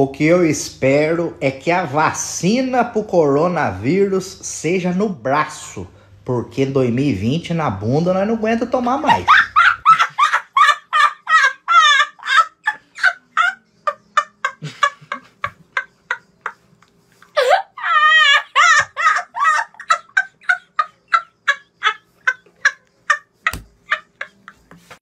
O que eu espero é que a vacina para o coronavírus seja no braço, porque 2020 na bunda nós não aguenta tomar mais.